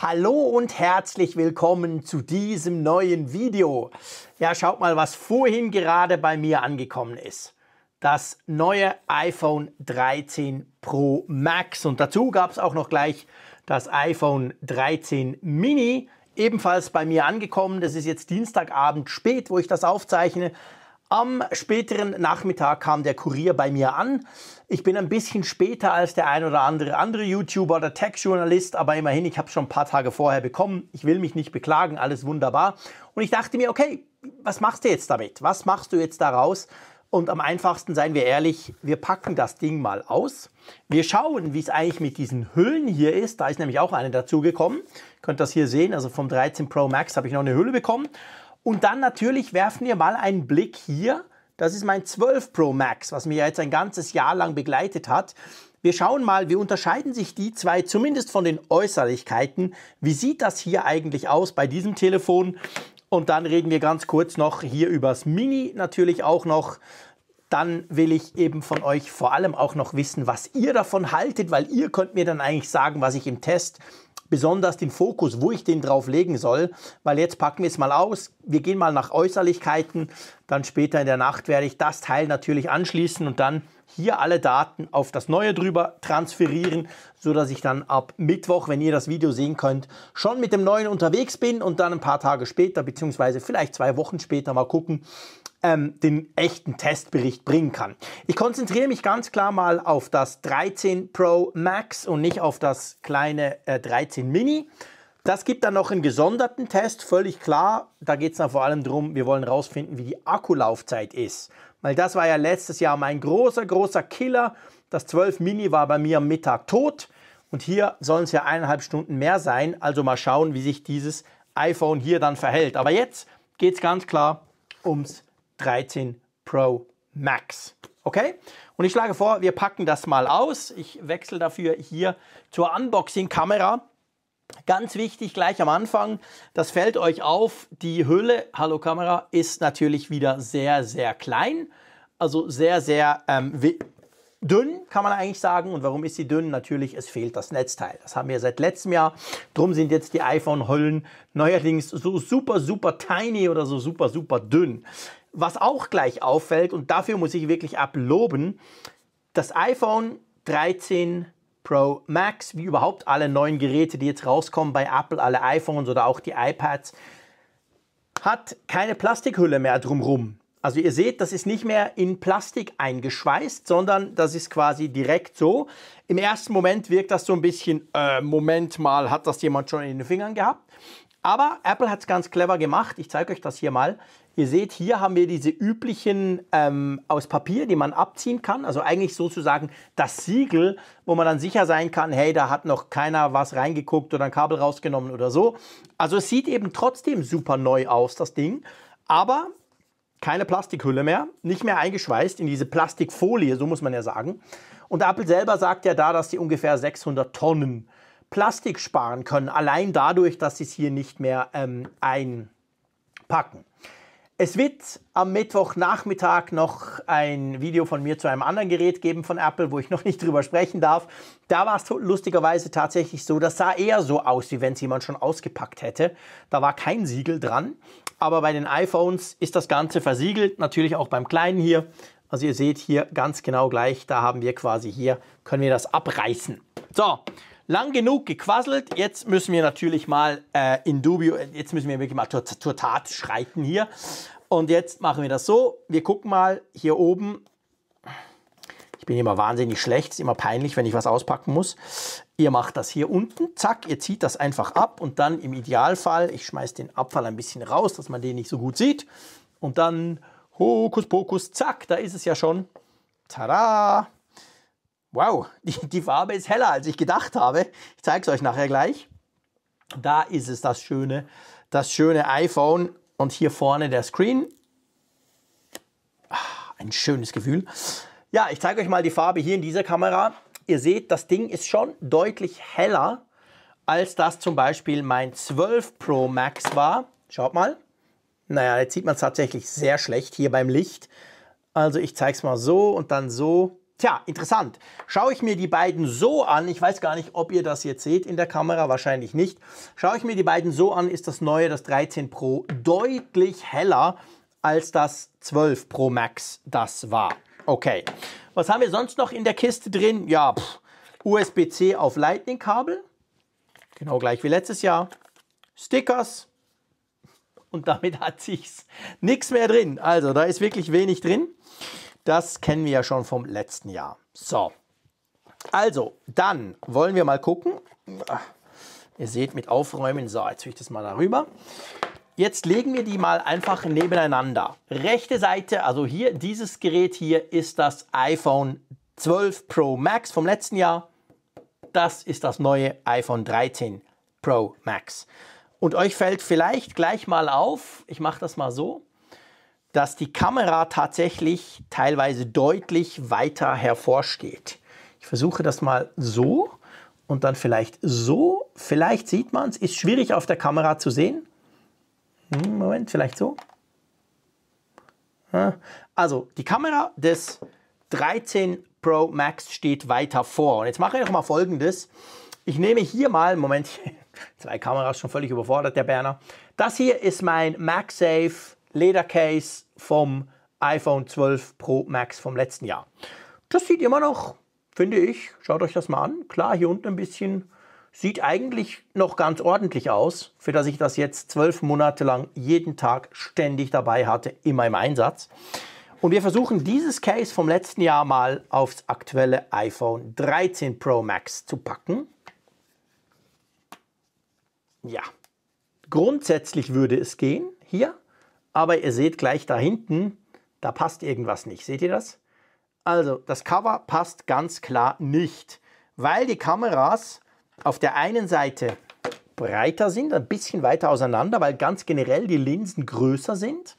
Hallo und herzlich willkommen zu diesem neuen Video. Ja, schaut mal, was vorhin gerade bei mir angekommen ist. Das neue iPhone 13 Pro Max. Und dazu gab es auch noch gleich das iPhone 13 Mini, ebenfalls bei mir angekommen. Das ist jetzt Dienstagabend spät, wo ich das aufzeichne. Am späteren Nachmittag kam der Kurier bei mir an. Ich bin ein bisschen später als der ein oder andere andere YouTuber oder Tech-Journalist, aber immerhin, ich habe es schon ein paar Tage vorher bekommen. Ich will mich nicht beklagen, alles wunderbar. Und ich dachte mir, okay, was machst du jetzt damit? Was machst du jetzt daraus? Und am einfachsten, seien wir ehrlich, wir packen das Ding mal aus. Wir schauen, wie es eigentlich mit diesen Hüllen hier ist. Da ist nämlich auch eine dazugekommen. könnt das hier sehen. Also vom 13 Pro Max habe ich noch eine Hülle bekommen. Und dann natürlich werfen wir mal einen Blick hier. Das ist mein 12 Pro Max, was mir jetzt ein ganzes Jahr lang begleitet hat. Wir schauen mal, wie unterscheiden sich die zwei zumindest von den Äußerlichkeiten. Wie sieht das hier eigentlich aus bei diesem Telefon? Und dann reden wir ganz kurz noch hier übers Mini natürlich auch noch. Dann will ich eben von euch vor allem auch noch wissen, was ihr davon haltet, weil ihr könnt mir dann eigentlich sagen, was ich im Test besonders den Fokus, wo ich den drauf legen soll, weil jetzt packen wir es mal aus. Wir gehen mal nach Äußerlichkeiten, dann später in der Nacht werde ich das Teil natürlich anschließen und dann hier alle Daten auf das neue drüber transferieren, so dass ich dann ab Mittwoch, wenn ihr das Video sehen könnt, schon mit dem neuen unterwegs bin und dann ein paar Tage später beziehungsweise vielleicht zwei Wochen später mal gucken, ähm, den echten Testbericht bringen kann. Ich konzentriere mich ganz klar mal auf das 13 Pro Max und nicht auf das kleine äh, 13 Mini. Das gibt dann noch einen gesonderten Test, völlig klar. Da geht es dann vor allem darum, wir wollen herausfinden, wie die Akkulaufzeit ist. Weil das war ja letztes Jahr mein großer, großer Killer. Das 12 Mini war bei mir am Mittag tot. Und hier sollen es ja eineinhalb Stunden mehr sein. Also mal schauen, wie sich dieses iPhone hier dann verhält. Aber jetzt geht es ganz klar ums 13 Pro Max. Okay? Und ich schlage vor, wir packen das mal aus. Ich wechsle dafür hier zur Unboxing-Kamera. Ganz wichtig gleich am Anfang, das fällt euch auf, die Hülle, hallo Kamera, ist natürlich wieder sehr, sehr klein. Also sehr, sehr ähm, dünn, kann man eigentlich sagen. Und warum ist sie dünn? Natürlich, es fehlt das Netzteil. Das haben wir seit letztem Jahr. Drum sind jetzt die iPhone-Hüllen neuerdings so super, super tiny oder so super, super dünn. Was auch gleich auffällt, und dafür muss ich wirklich abloben, das iPhone 13 Pro Max, wie überhaupt alle neuen Geräte, die jetzt rauskommen bei Apple, alle iPhones oder auch die iPads, hat keine Plastikhülle mehr drumherum. Also ihr seht, das ist nicht mehr in Plastik eingeschweißt, sondern das ist quasi direkt so. Im ersten Moment wirkt das so ein bisschen, äh, Moment mal, hat das jemand schon in den Fingern gehabt? Aber Apple hat es ganz clever gemacht. Ich zeige euch das hier mal. Ihr seht, hier haben wir diese üblichen ähm, aus Papier, die man abziehen kann. Also eigentlich sozusagen das Siegel, wo man dann sicher sein kann, hey, da hat noch keiner was reingeguckt oder ein Kabel rausgenommen oder so. Also es sieht eben trotzdem super neu aus, das Ding. Aber keine Plastikhülle mehr, nicht mehr eingeschweißt in diese Plastikfolie, so muss man ja sagen. Und Apple selber sagt ja da, dass sie ungefähr 600 Tonnen Plastik sparen können, allein dadurch, dass sie es hier nicht mehr ähm, einpacken. Es wird am Mittwochnachmittag noch ein Video von mir zu einem anderen Gerät geben von Apple, wo ich noch nicht drüber sprechen darf. Da war es lustigerweise tatsächlich so, das sah eher so aus, wie wenn es jemand schon ausgepackt hätte. Da war kein Siegel dran, aber bei den iPhones ist das Ganze versiegelt, natürlich auch beim kleinen hier. Also ihr seht hier ganz genau gleich, da haben wir quasi hier, können wir das abreißen. So, lang genug gequasselt. Jetzt müssen wir natürlich mal äh, in dubio, jetzt müssen wir wirklich mal zur, zur Tat schreiten hier. Und jetzt machen wir das so. Wir gucken mal hier oben. Ich bin immer wahnsinnig schlecht, ist immer peinlich, wenn ich was auspacken muss. Ihr macht das hier unten, zack, ihr zieht das einfach ab und dann im Idealfall, ich schmeiße den Abfall ein bisschen raus, dass man den nicht so gut sieht. Und dann Hokuspokus, zack, da ist es ja schon. Tada! Wow, die, die Farbe ist heller, als ich gedacht habe. Ich zeige es euch nachher gleich. Da ist es das schöne, das schöne iPhone und hier vorne der Screen. Ah, ein schönes Gefühl. Ja, ich zeige euch mal die Farbe hier in dieser Kamera. Ihr seht, das Ding ist schon deutlich heller, als das zum Beispiel mein 12 Pro Max war. Schaut mal. Naja, jetzt sieht man es tatsächlich sehr schlecht hier beim Licht. Also ich zeige es mal so und dann so. Tja, interessant. Schaue ich mir die beiden so an, ich weiß gar nicht, ob ihr das jetzt seht in der Kamera, wahrscheinlich nicht. Schaue ich mir die beiden so an, ist das neue, das 13 Pro, deutlich heller als das 12 Pro Max das war. Okay, was haben wir sonst noch in der Kiste drin? Ja, USB-C auf Lightning-Kabel, genau gleich wie letztes Jahr. Stickers und damit hat sich's. Nichts mehr drin, also da ist wirklich wenig drin. Das kennen wir ja schon vom letzten Jahr. So, also dann wollen wir mal gucken. Ihr seht mit Aufräumen, so, jetzt will ich das mal darüber. Jetzt legen wir die mal einfach nebeneinander. Rechte Seite, also hier, dieses Gerät hier ist das iPhone 12 Pro Max vom letzten Jahr. Das ist das neue iPhone 13 Pro Max. Und euch fällt vielleicht gleich mal auf, ich mache das mal so, dass die Kamera tatsächlich teilweise deutlich weiter hervorsteht. Ich versuche das mal so und dann vielleicht so. Vielleicht sieht man es, ist schwierig auf der Kamera zu sehen. Hm, Moment, vielleicht so. Ah. Also die Kamera des 13 Pro Max steht weiter vor. Und jetzt mache ich noch mal folgendes. Ich nehme hier mal, Moment, zwei Kameras schon völlig überfordert, der Berner. Das hier ist mein MagSafe Ledercase vom iPhone 12 Pro Max vom letzten Jahr. Das sieht immer noch, finde ich, schaut euch das mal an. Klar, hier unten ein bisschen sieht eigentlich noch ganz ordentlich aus, für das ich das jetzt zwölf Monate lang jeden Tag ständig dabei hatte, immer im Einsatz. Und wir versuchen dieses Case vom letzten Jahr mal aufs aktuelle iPhone 13 Pro Max zu packen. Ja, grundsätzlich würde es gehen. Hier aber ihr seht gleich da hinten, da passt irgendwas nicht. Seht ihr das? Also das Cover passt ganz klar nicht, weil die Kameras auf der einen Seite breiter sind, ein bisschen weiter auseinander, weil ganz generell die Linsen größer sind.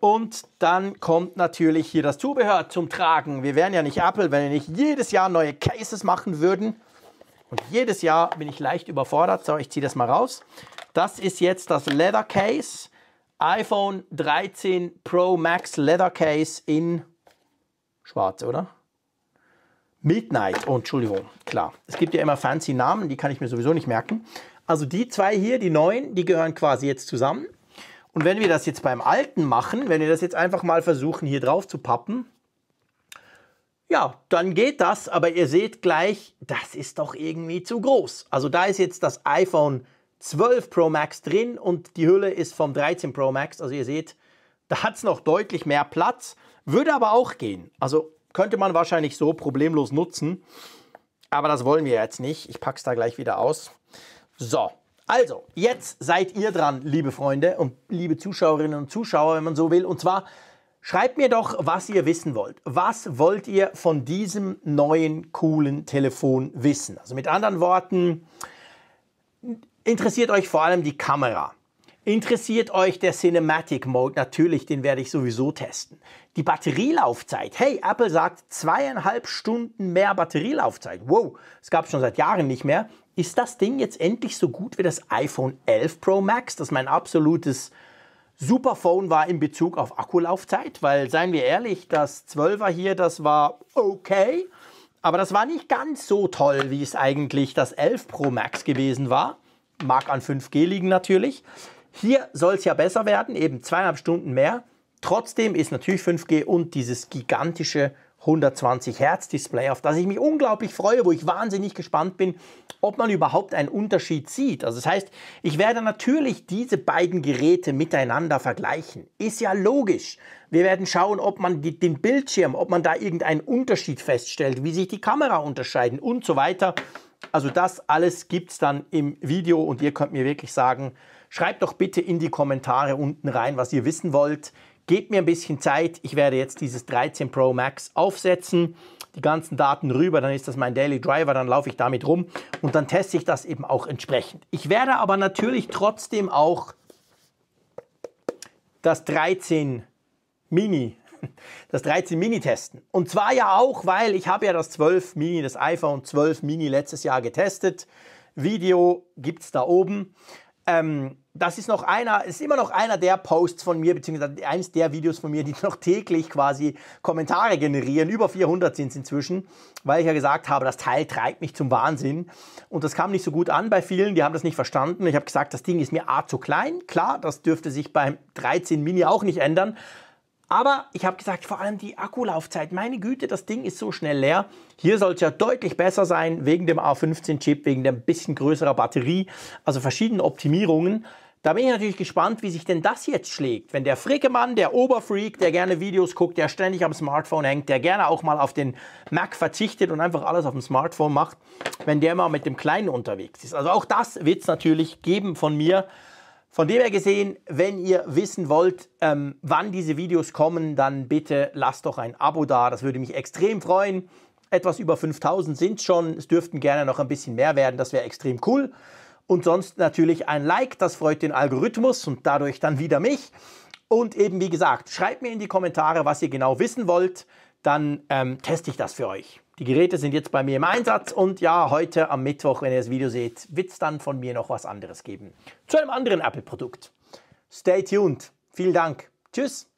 Und dann kommt natürlich hier das Zubehör zum Tragen. Wir wären ja nicht Apple, wenn wir nicht jedes Jahr neue Cases machen würden. Und jedes Jahr bin ich leicht überfordert. So, ich ziehe das mal raus. Das ist jetzt das Leather Case iPhone 13 Pro Max Leather Case in schwarz, oder? Midnight, oh, Entschuldigung, klar. Es gibt ja immer fancy Namen, die kann ich mir sowieso nicht merken. Also die zwei hier, die neuen, die gehören quasi jetzt zusammen. Und wenn wir das jetzt beim alten machen, wenn wir das jetzt einfach mal versuchen, hier drauf zu pappen, ja, dann geht das, aber ihr seht gleich, das ist doch irgendwie zu groß. Also da ist jetzt das iPhone 12 Pro Max drin und die Hülle ist vom 13 Pro Max. Also ihr seht, da hat es noch deutlich mehr Platz. Würde aber auch gehen. Also könnte man wahrscheinlich so problemlos nutzen. Aber das wollen wir jetzt nicht. Ich packe es da gleich wieder aus. So, also, jetzt seid ihr dran, liebe Freunde und liebe Zuschauerinnen und Zuschauer, wenn man so will. Und zwar schreibt mir doch, was ihr wissen wollt. Was wollt ihr von diesem neuen, coolen Telefon wissen? Also mit anderen Worten, Interessiert euch vor allem die Kamera. Interessiert euch der Cinematic Mode? Natürlich, den werde ich sowieso testen. Die Batterielaufzeit. Hey, Apple sagt zweieinhalb Stunden mehr Batterielaufzeit. Wow, es gab schon seit Jahren nicht mehr. Ist das Ding jetzt endlich so gut wie das iPhone 11 Pro Max, das mein absolutes Superphone war in Bezug auf Akkulaufzeit? Weil, seien wir ehrlich, das 12er hier, das war okay. Aber das war nicht ganz so toll, wie es eigentlich das 11 Pro Max gewesen war. Mag an 5G liegen natürlich. Hier soll es ja besser werden, eben zweieinhalb Stunden mehr. Trotzdem ist natürlich 5G und dieses gigantische 120 Hertz Display, auf das ich mich unglaublich freue, wo ich wahnsinnig gespannt bin, ob man überhaupt einen Unterschied sieht. Also das heißt, ich werde natürlich diese beiden Geräte miteinander vergleichen. Ist ja logisch. Wir werden schauen, ob man die, den Bildschirm, ob man da irgendeinen Unterschied feststellt, wie sich die Kamera unterscheiden und so weiter. Also das alles gibt es dann im Video und ihr könnt mir wirklich sagen, schreibt doch bitte in die Kommentare unten rein, was ihr wissen wollt. Gebt mir ein bisschen Zeit. Ich werde jetzt dieses 13 Pro Max aufsetzen, die ganzen Daten rüber, dann ist das mein Daily Driver, dann laufe ich damit rum und dann teste ich das eben auch entsprechend. Ich werde aber natürlich trotzdem auch das 13 Mini das 13 Mini testen. Und zwar ja auch, weil ich habe ja das 12 Mini, das iPhone 12 Mini letztes Jahr getestet. Video gibt es da oben. Ähm, das ist noch einer, ist immer noch einer der Posts von mir, beziehungsweise eines der Videos von mir, die noch täglich quasi Kommentare generieren. Über 400 sind es inzwischen, weil ich ja gesagt habe, das Teil treibt mich zum Wahnsinn. Und das kam nicht so gut an bei vielen, die haben das nicht verstanden. Ich habe gesagt, das Ding ist mir A zu klein. Klar, das dürfte sich beim 13 Mini auch nicht ändern. Aber ich habe gesagt, vor allem die Akkulaufzeit. Meine Güte, das Ding ist so schnell leer. Hier soll es ja deutlich besser sein, wegen dem A15-Chip, wegen der ein bisschen größerer Batterie, also verschiedene Optimierungen. Da bin ich natürlich gespannt, wie sich denn das jetzt schlägt. Wenn der Frickemann, der Oberfreak, der gerne Videos guckt, der ständig am Smartphone hängt, der gerne auch mal auf den Mac verzichtet und einfach alles auf dem Smartphone macht, wenn der mal mit dem Kleinen unterwegs ist. Also auch das wird es natürlich geben von mir. Von dem her gesehen, wenn ihr wissen wollt, ähm, wann diese Videos kommen, dann bitte lasst doch ein Abo da. Das würde mich extrem freuen. Etwas über 5000 sind schon. Es dürften gerne noch ein bisschen mehr werden. Das wäre extrem cool. Und sonst natürlich ein Like. Das freut den Algorithmus und dadurch dann wieder mich. Und eben wie gesagt, schreibt mir in die Kommentare, was ihr genau wissen wollt. Dann ähm, teste ich das für euch. Die Geräte sind jetzt bei mir im Einsatz und ja, heute am Mittwoch, wenn ihr das Video seht, wird es dann von mir noch was anderes geben. Zu einem anderen Apple-Produkt. Stay tuned. Vielen Dank. Tschüss.